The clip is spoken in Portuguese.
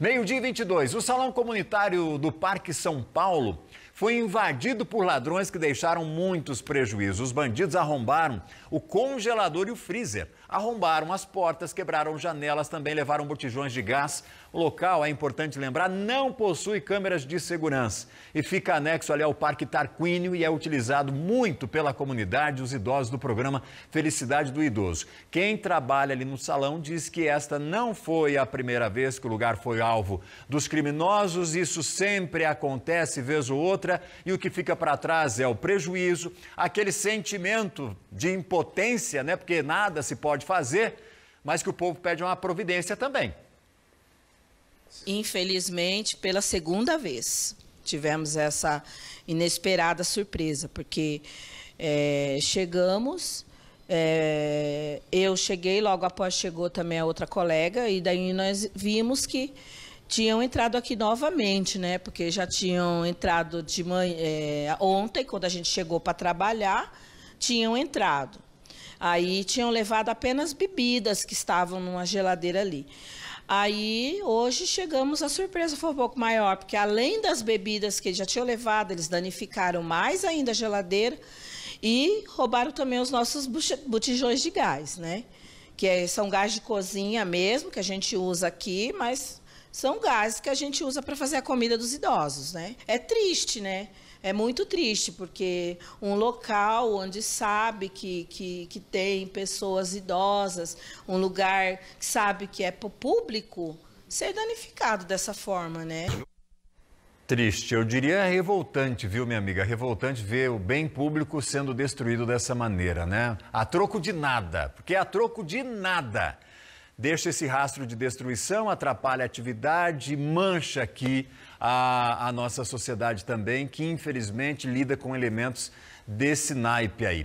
Meio-dia 22, o Salão Comunitário do Parque São Paulo foi invadido por ladrões que deixaram muitos prejuízos. Os bandidos arrombaram o congelador e o freezer, arrombaram as portas, quebraram janelas, também levaram botijões de gás. O local, é importante lembrar, não possui câmeras de segurança e fica anexo ali ao Parque Tarquínio e é utilizado muito pela comunidade, os idosos do programa Felicidade do Idoso. Quem trabalha ali no salão diz que esta não foi a primeira vez que o lugar foi alvo dos criminosos. Isso sempre acontece, vez ou outra outra, e o que fica para trás é o prejuízo, aquele sentimento de impotência, né? Porque nada se pode fazer, mas que o povo pede uma providência também. Infelizmente, pela segunda vez, tivemos essa inesperada surpresa, porque é, chegamos. É, eu cheguei, logo após chegou também a outra colega, e daí nós vimos que tinham entrado aqui novamente, né? Porque já tinham entrado de manhã, é, ontem, quando a gente chegou para trabalhar, tinham entrado. Aí tinham levado apenas bebidas que estavam numa geladeira ali. Aí hoje chegamos, a surpresa foi um pouco maior, porque além das bebidas que eles já tinham levado, eles danificaram mais ainda a geladeira e roubaram também os nossos botijões de gás, né? Que é, são gás de cozinha mesmo, que a gente usa aqui, mas são gases que a gente usa para fazer a comida dos idosos, né? É triste, né? É muito triste, porque um local onde sabe que, que, que tem pessoas idosas, um lugar que sabe que é público, ser danificado dessa forma, né? Triste, eu diria revoltante, viu, minha amiga? Revoltante ver o bem público sendo destruído dessa maneira, né? A troco de nada, porque é a troco de nada deixa esse rastro de destruição, atrapalha a atividade, mancha aqui a, a nossa sociedade também, que infelizmente lida com elementos desse naipe aí.